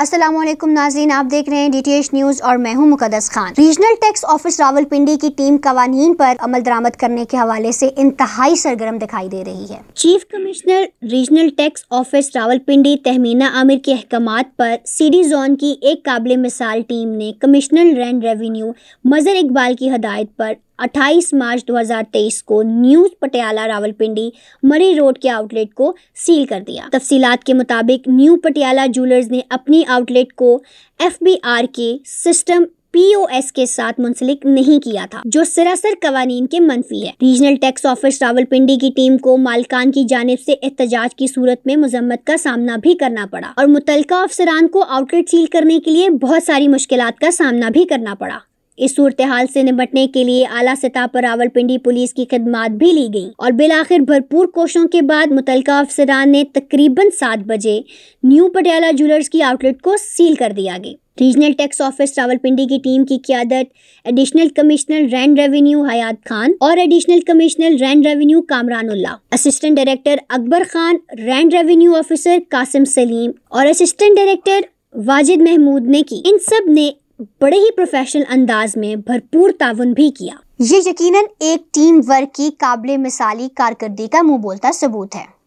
अस्सलाम वालेकुम नाजीन आप देख रहे हैं एच न्यूज़ और मैं हूं Muqaddas Khan regional tax office Rawalpindi की टीम कवानीन पर अमल दरामद करने के हवाले से इंतहाई सरगर्म दिखाई दे रही है chief commissioner regional tax office Rawalpindi Tahmina Aamir के अहकाम पर सीडी जोन की एक काबिल मिसाल टीम ने कमिश्नर लैंड रेवेन्यू मजर इकबाल की हदायत पर 28 मार्च 2023 को न्यूज पटियाला रावलपिंडी मरी रोड के आउटलेट को सील कर दिया तफसीलात के मुताबिक न्यू पटियाला ज्वेलर्स ने अपनी आउटलेट को एफ के सिस्टम पीओएस के साथ मुंसलिक नहीं किया था जो सरासर कवानीन के मनफी है रीजनल टैक्स ऑफिस रावलपिंडी की टीम को मालकान की जानब से एहतजाज की सूरत में मजम्मत का सामना भी करना पड़ा और मुतलका अफसरान को आउटलेट सील करने के लिए बहुत सारी मुश्किल का सामना भी करना पड़ा इस सूरत हाल से निपटने के लिए आला सतह पर रावलपिंडी पुलिस की खदमात भी ली गई और बिल आखिर भरपूर कोशों के बाद मुतल अफसरान ने तकरीबन सात बजे न्यू पटियाला ज्वेलर्स की आउटलेट को सील कर दिया गया रीजनल टैक्स ऑफिस रावलपिंडी की टीम की क्यादत एडिशनल कमिश्नर रैंड रेवेन्यू हयात खान और एडिशनल कमिश्नर रैंड revenue Kamranullah assistant director Akbar Khan रैंड रेवेन्यू ऑफिसर कासिम सलीम और असिस्टेंट डायरेक्टर वाजिद महमूद ने की इन सब ने बड़े ही प्रोफेशनल अंदाज में भरपूर ताउन भी किया ये यकीनन एक टीम वर्क की काबिल मिसाली कारकर्दगी का मुंह बोलता सबूत है